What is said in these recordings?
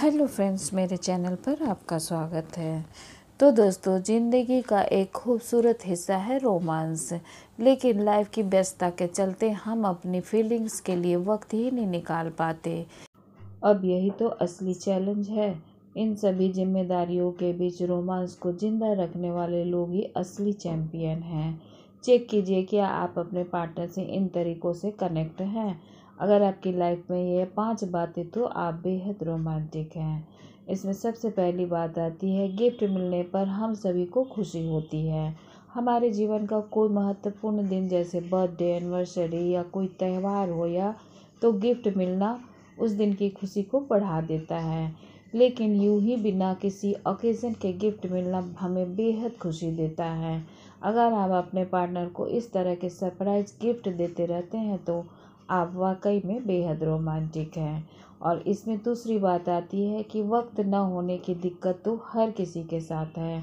Hello friends मेरे channel पर आपका स्वागत है तो दोस्तों ज़िंदगी का एक खूबसूरत हिस्सा है रोमांस लेकिन लाइफ की व्यस्तता के चलते हम अपनी फीलिंग्स के लिए वक्त ही नहीं निकाल पाते अब यही तो असली चैलेंज है इन सभी जिम्मेदारियों के बीच रोमांस को ज़िंदा रखने वाले लोग ही असली चैम्पियन हैं चेक कीजिए क्या आप अपने पार्टनर से इन तरीक़ों से कनेक्ट हैं अगर आपकी लाइफ में ये पांच बातें तो आप बेहद रोमांटिक हैं इसमें सबसे पहली बात आती है गिफ्ट मिलने पर हम सभी को खुशी होती है हमारे जीवन का कोई महत्वपूर्ण दिन जैसे बर्थडे एनिवर्सरी या कोई त्यौहार हो या तो गिफ्ट मिलना उस दिन की खुशी को बढ़ा देता है लेकिन यूं ही बिना किसी ओकेज़न के गिफ्ट मिलना हमें बेहद खुशी देता है अगर आप अपने पार्टनर को इस तरह के सरप्राइज गिफ्ट देते रहते हैं तो आप वाकई में बेहद रोमांटिक हैं और इसमें दूसरी बात आती है कि वक्त न होने की दिक्कत तो हर किसी के साथ है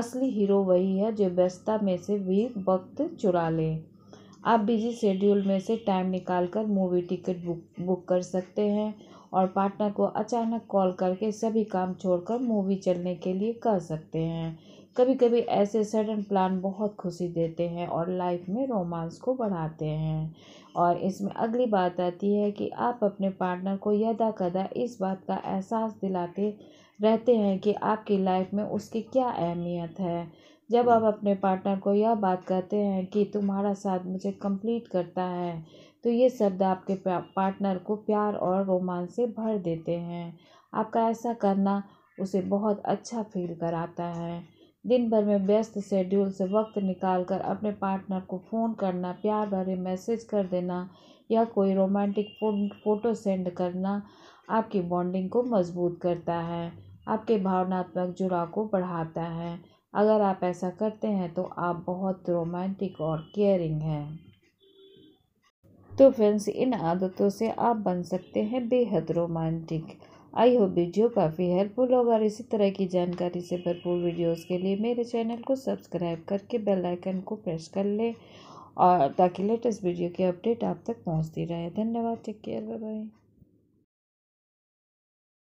असली हीरो वही है जो व्यस्तता में से भी वक्त चुरा ले आप बिजी शेड्यूल में से टाइम निकाल कर मूवी टिकट बुक बुक कर सकते हैं और पार्टनर को अचानक कॉल करके सभी काम छोड़कर मूवी चलने के लिए कह सकते हैं कभी कभी ऐसे सडन प्लान बहुत खुशी देते हैं और लाइफ में रोमांस को बढ़ाते हैं और इसमें अगली बात आती है कि आप अपने पार्टनर को यदा कदा इस बात का एहसास दिलाते रहते हैं कि आपकी लाइफ में उसकी क्या अहमियत है जब आप हम्म। अपने पार्टनर को यह बात कहते हैं कि तुम्हारा साथ मुझे कंप्लीट करता है तो ये शब्द आपके पार्टनर को प्यार और रोमांस से भर देते हैं आपका ऐसा करना उसे बहुत अच्छा फील कराता है दिन भर में व्यस्त शेड्यूल से वक्त निकाल कर अपने पार्टनर को फ़ोन करना प्यार भरे मैसेज कर देना या कोई रोमांटिक फ़ोटो सेंड करना आपकी बॉन्डिंग को मजबूत करता है आपके भावनात्मक जुड़ाव को बढ़ाता है अगर आप ऐसा करते हैं तो आप बहुत रोमांटिक और केयरिंग हैं तो फ्रेंड्स इन आदतों से आप बन सकते हैं बेहद रोमांटिक आई होप वीडियो काफ़ी हेल्पफुल होगा और इसी तरह की जानकारी से भरपूर वीडियोस के लिए मेरे चैनल को सब्सक्राइब करके बेल आइकन को प्रेस कर लें और ताकि लेटेस्ट वीडियो की अपडेट आप तक पहुंचती रहे धन्यवाद टेक केयर बाय बाय